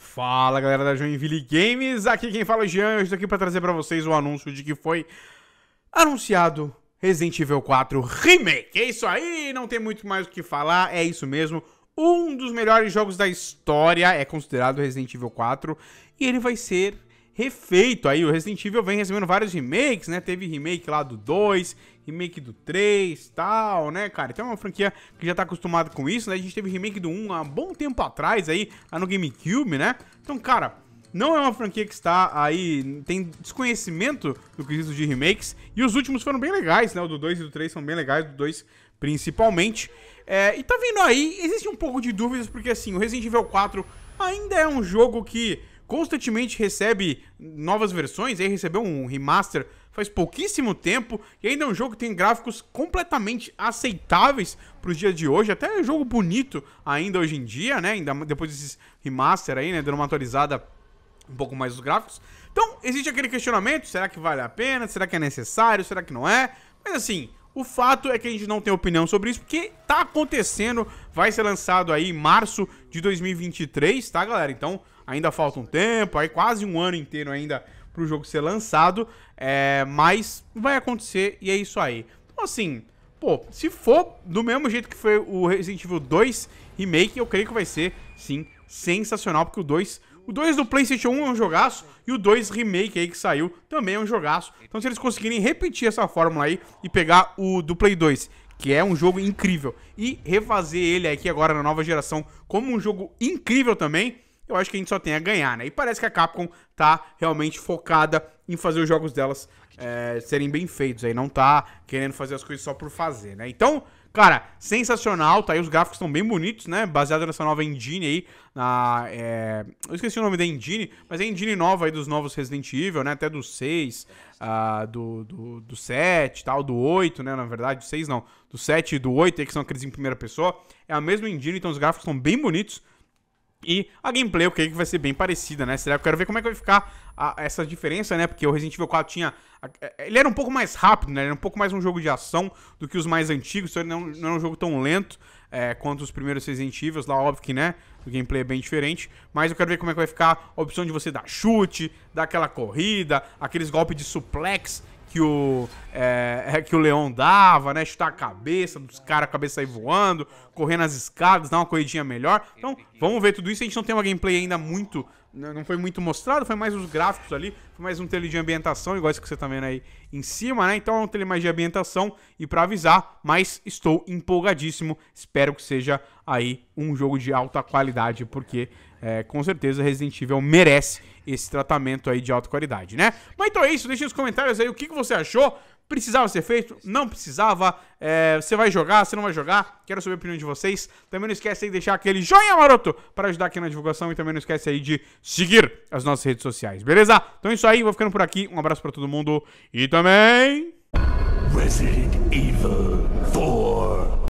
Fala galera da Joinville Games, aqui quem fala é o Jean, eu estou aqui para trazer para vocês o anúncio de que foi anunciado Resident Evil 4 Remake. É isso aí, não tem muito mais o que falar, é isso mesmo. Um dos melhores jogos da história é considerado Resident Evil 4 e ele vai ser refeito aí. O Resident Evil vem recebendo vários remakes, né? Teve remake lá do 2, remake do 3, tal, né, cara? Então é uma franquia que já tá acostumada com isso, né? A gente teve remake do 1 há bom tempo atrás aí, lá no GameCube, né? Então, cara, não é uma franquia que está aí, tem desconhecimento do quesito de remakes, e os últimos foram bem legais, né? O do 2 e do 3 são bem legais, do 2 principalmente. É, e tá vindo aí, existe um pouco de dúvidas, porque assim, o Resident Evil 4 ainda é um jogo que constantemente recebe novas versões, aí recebeu um remaster faz pouquíssimo tempo e ainda é um jogo que tem gráficos completamente aceitáveis para os dias de hoje, até é um jogo bonito ainda hoje em dia, né? Ainda depois desses remaster aí, né, dando uma atualizada um pouco mais os gráficos. Então, existe aquele questionamento, será que vale a pena? Será que é necessário? Será que não é? Mas assim, o fato é que a gente não tem opinião sobre isso, porque tá acontecendo, vai ser lançado aí em março de 2023, tá, galera? Então, ainda falta um tempo, aí quase um ano inteiro ainda pro jogo ser lançado, é, mas vai acontecer e é isso aí. Então, assim, pô, se for do mesmo jeito que foi o Resident Evil 2 Remake, eu creio que vai ser, sim, sensacional, porque o 2 o 2 do PlayStation 1 é um jogaço e o 2 Remake aí que saiu também é um jogaço. Então se eles conseguirem repetir essa fórmula aí e pegar o do Play 2, que é um jogo incrível, e refazer ele aqui agora na nova geração como um jogo incrível também, eu acho que a gente só tem a ganhar, né? E parece que a Capcom tá realmente focada em fazer os jogos delas é, serem bem feitos aí, não tá querendo fazer as coisas só por fazer, né? Então, cara, sensacional, tá aí, os gráficos estão bem bonitos, né? Baseado nessa nova engine aí, na, é... eu esqueci o nome da engine, mas é a engine nova aí dos novos Resident Evil, né? Até do 6, uh, ah, do, do, do 7 tal, do 8, né? Na verdade, do 6 não, do 7 e do 8 aí, que são aqueles em primeira pessoa, é a mesma engine, então os gráficos estão bem bonitos, e a gameplay eu creio que vai ser bem parecida, né? Será que eu quero ver como é que vai ficar a, essa diferença, né? Porque o Resident Evil 4 tinha. É, é, ele era um pouco mais rápido, né? Ele era um pouco mais um jogo de ação do que os mais antigos, então ele não, não era é um jogo tão lento é, quanto os primeiros Resident Evil, lá, óbvio que, né? O gameplay é bem diferente. Mas eu quero ver como é que vai ficar a opção de você dar chute, dar aquela corrida, aqueles golpes de suplex que o é, é, que o Leão dava, né? Chutar a cabeça dos caras, a cabeça aí voando, correr nas escadas, dar uma corridinha melhor. Então, vamos ver tudo isso. A gente não tem uma gameplay ainda muito né? não foi muito mostrado, foi mais os gráficos ali, foi mais um trailer de ambientação, igual esse que você tá vendo aí em cima, né? Então é um trailer mais de ambientação e para avisar, mas estou empolgadíssimo, espero que seja aí um jogo de alta qualidade, porque é, com certeza Resident Evil merece esse tratamento aí de alta qualidade, né? Mas então é isso, deixa nos comentários aí o que, que você achou, Precisava ser feito? Não precisava. É, você vai jogar? Você não vai jogar? Quero saber a opinião de vocês. Também não esquece aí de deixar aquele joinha maroto para ajudar aqui na divulgação. E também não esquece aí de seguir as nossas redes sociais, beleza? Então é isso aí, vou ficando por aqui. Um abraço para todo mundo e também. Resident Evil 4